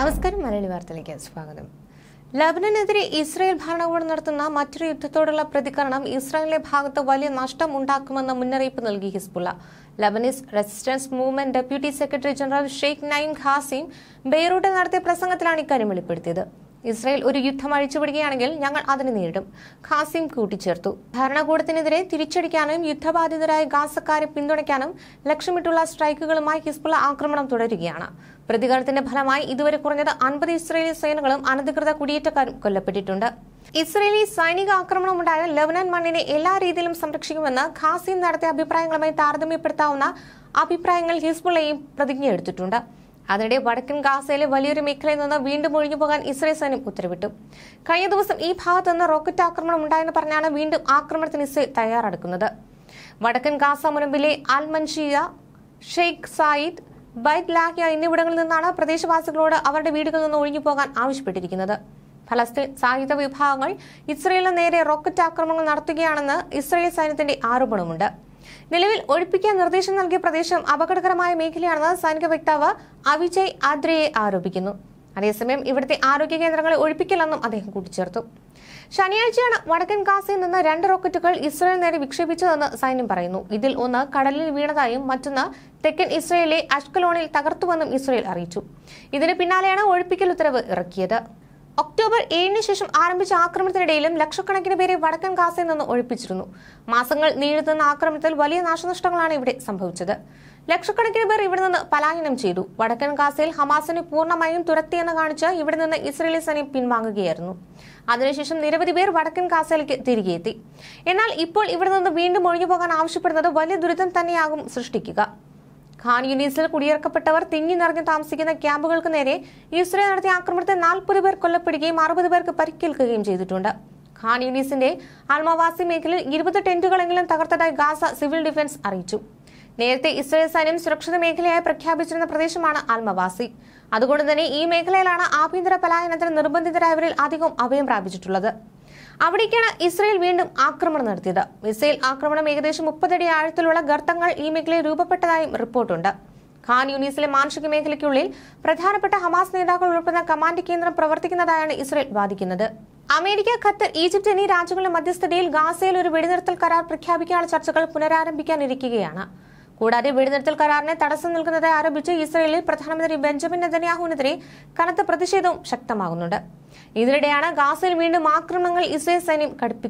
നമസ്കാരം മലയാളി വാർത്തയിലേക്ക് സ്വാഗതം ലബനനെതിരെ ഇസ്രായേൽ ഭരണകൂടം നടത്തുന്ന മറ്റൊരു യുദ്ധത്തോടുള്ള പ്രതികരണം ഇസ്രായേലിലെ ഭാഗത്ത് വലിയ നഷ്ടം ഉണ്ടാക്കുമെന്ന മുന്നറിയിപ്പ് നൽകി Hezbollah Lebanese resistance movement deputy secretary general Sheikh Naim Qassem ബെയ്റൂട്ടിൽ നടത്തിയ പ്രസംഗത്തിലാണ് ഇക്കാര്യം വെളിപ്പെടുത്തിയത് ഇസ്രായേൽ ഒരു യുദ്ധം അഴിച്ചുവിടുകയാണെങ്കിൽ ഞങ്ങൾ അതിനെ നേരിടും ഖാസിം കൂട്ടിച്ചേർത്തു ഭരണകൂടത്തിനെതിരെ തിരിച്ചടിക്കാനും യുദ്ധബാധിതരായ ഗാസക്കാരെ പിന്തുണയ്ക്കാനും ലക്ഷ്യമിട്ടുള്ള സ്ട്രൈക്കുകളുമായി ഹിസ്ബുള്ള ആക്രമണം തുടരുകയാണ് പ്രതികരണത്തിന്റെ ഫലമായി ഇതുവരെ കുറഞ്ഞത് അൻപത് ഇസ്രയേലി സേനകളും അനധികൃത കുടിയേറ്റക്കാരും കൊല്ലപ്പെട്ടിട്ടുണ്ട് ഇസ്രയേലി സൈനിക ആക്രമണമുണ്ടായ ലെബനൻ മണ്ണിനെ എല്ലാ രീതിയിലും സംരക്ഷിക്കുമെന്ന് ഖാസിം നടത്തിയ അഭിപ്രായങ്ങളുമായി താരതമ്യപ്പെടുത്താവുന്ന അഭിപ്രായങ്ങൾ ഹിസ്ബുള്ളയും പ്രതിജ്ഞയെടുത്തിട്ടുണ്ട് അതിനിടെ വടക്കൻ ഗാസയിലെ വലിയൊരു മേഖലയിൽ നിന്ന് വീണ്ടും ഒഴിഞ്ഞു പോകാൻ ഇസ്രയേൽ സൈന്യം ഉത്തരവിട്ടു കഴിഞ്ഞ ദിവസം ഈ ഭാഗത്ത് നിന്ന് റോക്കറ്റ് ആക്രമണം ഉണ്ടായെന്ന് പറഞ്ഞാണ് വീണ്ടും ആക്രമണത്തിന് ഇസ്രയേൽ തയ്യാറെടുക്കുന്നത് വടക്കൻ ഗാസ മുനമ്പിലെ Almanshiya Sheikh Zayed Beit Lahia എന്നിവിടങ്ങളിൽ നിന്നാണ് പ്രദേശവാസികളോട് അവരുടെ വീടുകളിൽ നിന്ന് ഒഴിഞ്ഞു പോകാൻ ആവശ്യപ്പെട്ടിരിക്കുന്നത് ഫലസ്തീൻ സായുധ വിഭാഗങ്ങൾ ഇസ്രയേലിന് നേരെ റോക്കറ്റ് ആക്രമണങ്ങൾ നടത്തുകയാണെന്ന് ഇസ്രയേൽ സൈന്യത്തിന്റെ ആരോപണമുണ്ട് നിലവിൽ ഒഴിപ്പിക്കാൻ നിർദ്ദേശം നൽകിയ പ്രദേശം അപകടകരമായ മേഖലയാണെന്ന് സൈനിക വക്താവ് അവിജയ് ആദ്രയെ ആരോപിക്കുന്നു അതേസമയം ഇവിടുത്തെ ആരോഗ്യ കേന്ദ്രങ്ങളെ ഒഴിപ്പിക്കില്ലെന്നും അദ്ദേഹം കൂട്ടിച്ചേർത്തു ശനിയാഴ്ചയാണ് വടക്കൻ ഗാസയിൽ നിന്ന് രണ്ട് റോക്കറ്റുകൾ ഇസ്രയേൽ നേരെ വിക്ഷേപിച്ചതെന്ന് സൈന്യം പറയുന്നു ഇതിൽ ഒന്ന് കടലിൽ വീണതായും മറ്റൊന്ന് തെക്കൻ ഇസ്രയേലിലെ അഷ്കലോണിൽ തകർത്തുവെന്നും ഇസ്രയേൽ അറിയിച്ചു ഇതിന് പിന്നാലെയാണ് ഒഴിപ്പിക്കൽ ഉത്തരവ് ഇറക്കിയത് ഒക്ടോബർ ഏഴിന് ശേഷം ആരംഭിച്ച ആക്രമണത്തിനിടയിലും ലക്ഷക്കണക്കിന് പേരെ വടക്കൻ ഗാസയിൽ നിന്ന് ഒഴിപ്പിച്ചിരുന്നു മാസങ്ങൾ നീണ്ടുനിന്ന ആക്രമണത്തിൽ വലിയ നാശനഷ്ടങ്ങളാണ് ഇവിടെ സംഭവിച്ചത് ലക്ഷക്കണക്കിന് പേർ ഇവിടെ നിന്ന് പലായനം ചെയ്തു വടക്കൻ ഗാസയിൽ ഹമാസിനെ പൂർണ്ണമായും തുരത്തിയെന്ന് കാണിച്ച് ഇവിടെ നിന്ന് ഇസ്രയേലി സൈന്യം പിൻവാങ്ങുകയായിരുന്നു അതിനുശേഷം നിരവധി പേർ വടക്കൻ ഗാസയിലേക്ക് തിരികെ എത്തി എന്നാൽ ഇപ്പോൾ ഇവിടെ നിന്ന് വീണ്ടും ഒഴിഞ്ഞു പോകാൻ ആവശ്യപ്പെടുന്നത് വലിയ ദുരിതം തന്നെയാകും സൃഷ്ടിക്കുക ഖാൻ യൂണീസിൽ കുടിയിറക്കപ്പെട്ടവർ തിങ്ങി നിറഞ്ഞു താമസിക്കുന്ന ക്യാമ്പുകൾക്ക് നേരെ ഇസ്രയേൽ നടത്തിയ ആക്രമണത്തിൽ നാൽപ്പത് പേർ കൊല്ലപ്പെടുകയും അറുപത് പേർക്ക് പരിക്കേൽക്കുകയും ചെയ്തിട്ടുണ്ട് ഖാൻ യൂണീസിന്റെ അൽമവാസി മേഖലയിൽ ഇരുപത് ടെന്റുകളെങ്കിലും തകർത്തതായി ഗാസ സിവിൽ ഡിഫൻസ് അറിയിച്ചു നേരത്തെ ഇസ്രയേൽ സൈന്യം സുരക്ഷിത മേഖലയായി പ്രഖ്യാപിച്ചിരുന്ന പ്രദേശമാണ് അൽമവാസി അതുകൊണ്ട് തന്നെ ഈ മേഖലയിലാണ് ആഭ്യന്തര പലായനത്തിന് നിർബന്ധിതരായവരിൽ അധികം അഭയം പ്രാപിച്ചിട്ടുള്ളത് അവിടേക്കാണ് ഇസ്രയേൽ വീണ്ടും ആക്രമണം നടത്തിയത് മിസൈൽ ആക്രമണം ഏകദേശം മുപ്പതടി ആഴത്തിലുള്ള ഗർത്തങ്ങൾ ഈ മേഖലയിൽ രൂപപ്പെട്ടതായും റിപ്പോർട്ടുണ്ട് ഖാൻ യൂണീസിലെ മാനുഷിക മേഖലയ്ക്കുള്ളിൽ പ്രധാനപ്പെട്ട ഹമാസ് നേതാക്കൾ ഉൾപ്പെടുന്ന കമാൻഡ് കേന്ദ്രം പ്രവർത്തിക്കുന്നതായാണ് ഇസ്രയേൽ വാദിക്കുന്നത് അമേരിക്ക ഖത്തർ ഈജിപ്ത് എന്നീ രാജ്യങ്ങളുടെ മധ്യസ്ഥതയിൽ ഗാസയിൽ ഒരു വെടിനിർത്തൽ കരാർ പ്രഖ്യാപിക്കാനുള്ള ചർച്ചകൾ പുനരാരംഭിക്കാനിരിക്കുകയാണ് കൂടാതെ വെടിനിർത്തൽ കരാറിനെ തടസ്സം നിൽക്കുന്നത് ആരോപിച്ച് ഇസ്രയേലിൽ പ്രധാനമന്ത്രി ബെഞ്ചമിൻ നെതന്യാഹുവിനെതിരെ കനത്ത പ്രതിഷേധവും ശക്തമാകുന്നുണ്ട് ഇതിനിടെയാണ് ഗാസയിൽ വീണ്ടും ആക്രമണങ്ങൾ ഇസ്രയേൽ സൈന്യം കടുപ്പിക്കുന്നത്